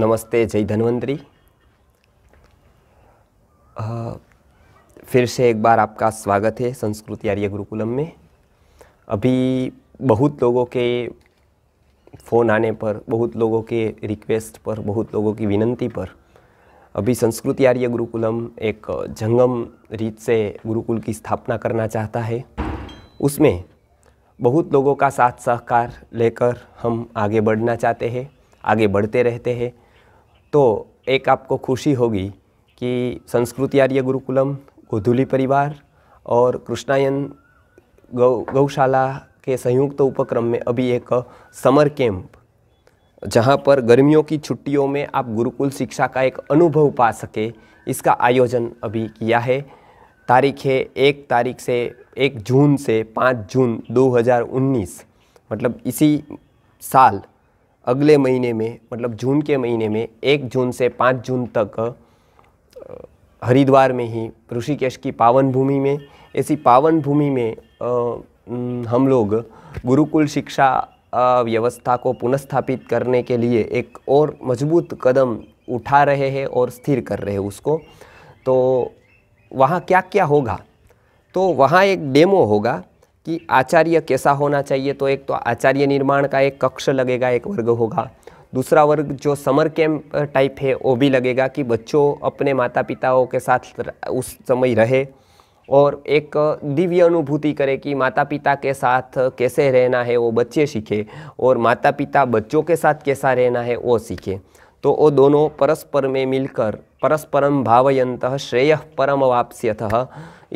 नमस्ते जय धन्वंतरी फिर से एक बार आपका स्वागत है संस्कृत आर्य गुरुकुलम में अभी बहुत लोगों के फ़ोन आने पर बहुत लोगों के रिक्वेस्ट पर बहुत लोगों की विनंती पर अभी संस्कृत आर्य गुरुकुलम एक जंगम रीत से गुरुकुल की स्थापना करना चाहता है उसमें बहुत लोगों का साथ सहकार लेकर हम आगे बढ़ना चाहते हैं आगे बढ़ते रहते हैं तो एक आपको खुशी होगी कि संस्कृति आर्य गुरुकुलम गोधुली परिवार और कृष्णायन गौ गौशाला के संयुक्त तो उपक्रम में अभी एक समर कैंप जहाँ पर गर्मियों की छुट्टियों में आप गुरुकुल शिक्षा का एक अनुभव पा सके इसका आयोजन अभी किया है तारीख है एक तारीख से एक जून से पाँच जून 2019 मतलब इसी साल अगले महीने में मतलब जून के महीने में एक जून से पाँच जून तक हरिद्वार में ही ऋषिकेश की पावन भूमि में ऐसी पावन भूमि में आ, हम लोग गुरुकुल शिक्षा व्यवस्था को पुनस्थापित करने के लिए एक और मजबूत कदम उठा रहे हैं और स्थिर कर रहे हैं उसको तो वहाँ क्या क्या होगा तो वहाँ एक डेमो होगा कि आचार्य कैसा होना चाहिए तो एक तो आचार्य निर्माण का एक कक्ष लगेगा एक वर्ग होगा दूसरा वर्ग जो समर कैंप टाइप है वो भी लगेगा कि बच्चों अपने माता पिताओं के साथ उस समय रहे और एक दिव्य अनुभूति करे कि माता पिता के साथ कैसे रहना है वो बच्चे सीखे और माता पिता बच्चों के साथ कैसा रहना है वो सीखे तो वो दोनों परस्पर में मिलकर परस्परम भावयंत श्रेय परम वापस्यतः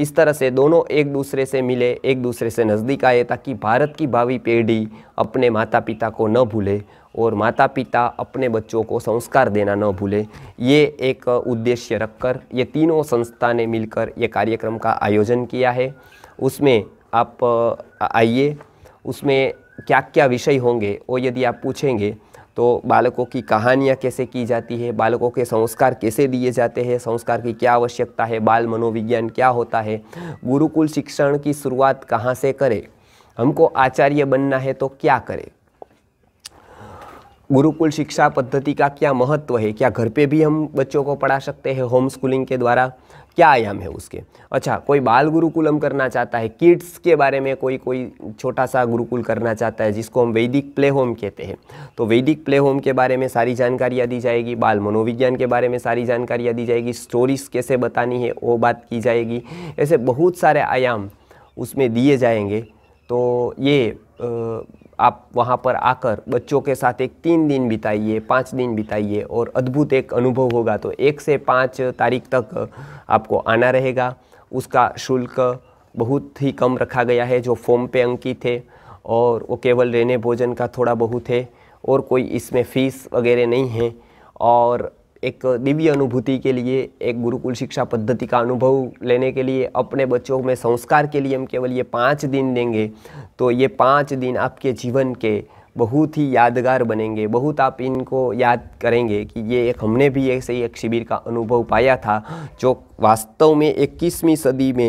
इस तरह से दोनों एक दूसरे से मिले एक दूसरे से नज़दीक आए ताकि भारत की भावी पीढ़ी अपने माता पिता को न भूले और माता पिता अपने बच्चों को संस्कार देना न भूले ये एक उद्देश्य रखकर ये तीनों संस्था ने मिलकर ये कार्यक्रम का आयोजन किया है उसमें आप आइए उसमें क्या क्या विषय होंगे और यदि आप पूछेंगे तो बालकों की कहानियाँ कैसे की जाती है बालकों के संस्कार कैसे दिए जाते हैं संस्कार की क्या आवश्यकता है बाल मनोविज्ञान क्या होता है गुरुकुल शिक्षण की शुरुआत कहाँ से करें हमको आचार्य बनना है तो क्या करें गुरुकुल शिक्षा पद्धति का क्या महत्व है क्या घर पे भी हम बच्चों को पढ़ा सकते हैं होम स्कूलिंग के द्वारा क्या आयाम है उसके अच्छा कोई बाल गुरुकुल हम करना चाहता है किड्स के बारे में कोई कोई छोटा सा गुरुकुल करना चाहता है जिसको हम वैदिक प्ले होम कहते हैं तो वैदिक प्ले होम के बारे में सारी जानकारियाँ दी जाएगी बाल मनोविज्ञान के बारे में सारी जानकारियाँ दी जाएगी स्टोरीज कैसे बतानी है वो बात की जाएगी ऐसे बहुत सारे आयाम उसमें दिए जाएंगे तो ये आप वहाँ पर आकर बच्चों के साथ एक तीन दिन बिताइए पाँच दिन बिताइए और अद्भुत एक अनुभव होगा तो एक से पाँच तारीख तक आपको आना रहेगा उसका शुल्क बहुत ही कम रखा गया है जो फॉर्म पे अंकित है और वो केवल रहने भोजन का थोड़ा बहुत है और कोई इसमें फ़ीस वगैरह नहीं है और एक दिव्य अनुभूति के लिए एक गुरुकुल शिक्षा पद्धति का अनुभव लेने के लिए अपने बच्चों में संस्कार के लिए हम केवल ये पाँच दिन देंगे तो ये पाँच दिन आपके जीवन के बहुत ही यादगार बनेंगे बहुत आप इनको याद करेंगे कि ये एक हमने भी ऐसे ही एक शिविर का अनुभव पाया था जो वास्तव में इक्कीसवीं सदी में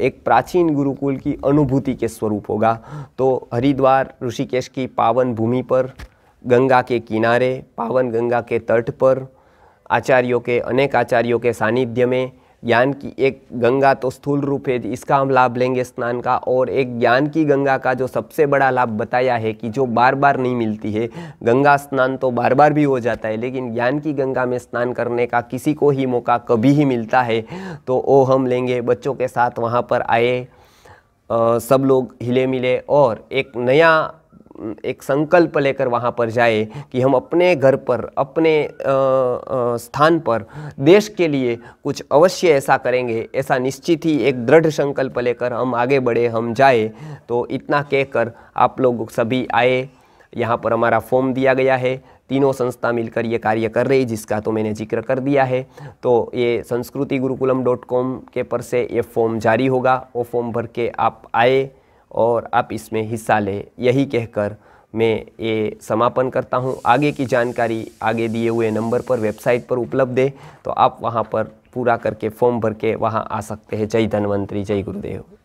एक प्राचीन गुरुकुल की अनुभूति के स्वरूप होगा तो हरिद्वार ऋषिकेश की पावन भूमि पर गंगा के किनारे पावन गंगा के तट पर आचार्यों के अनेक आचार्यों के सानिध्य में ज्ञान की एक गंगा तो स्थूल रूप है इसका हम लाभ लेंगे स्नान का और एक ज्ञान की गंगा का जो सबसे बड़ा लाभ बताया है कि जो बार बार नहीं मिलती है गंगा स्नान तो बार बार भी हो जाता है लेकिन ज्ञान की गंगा में स्नान करने का किसी को ही मौका कभी ही मिलता है तो वो हम लेंगे बच्चों के साथ वहाँ पर आए आ, सब लोग हिले मिले और एक नया एक संकल्प लेकर वहाँ पर जाए कि हम अपने घर पर अपने स्थान पर देश के लिए कुछ अवश्य ऐसा करेंगे ऐसा निश्चित ही एक दृढ़ संकल्प लेकर हम आगे बढ़े हम जाए तो इतना कहकर आप लोग सभी आए यहाँ पर हमारा फॉर्म दिया गया है तीनों संस्था मिलकर ये कार्य कर रही जिसका तो मैंने जिक्र कर दिया है तो ये संस्कृति गुरुकुलम डॉट कॉम के पर से ये फॉर्म जारी होगा वो फॉर्म भर के आप आए और आप इसमें हिस्सा लें यही कहकर मैं ये समापन करता हूँ आगे की जानकारी आगे दिए हुए नंबर पर वेबसाइट पर उपलब्ध है तो आप वहाँ पर पूरा करके फॉर्म भर के वहाँ आ सकते हैं जय धनवंतरी जय गुरुदेव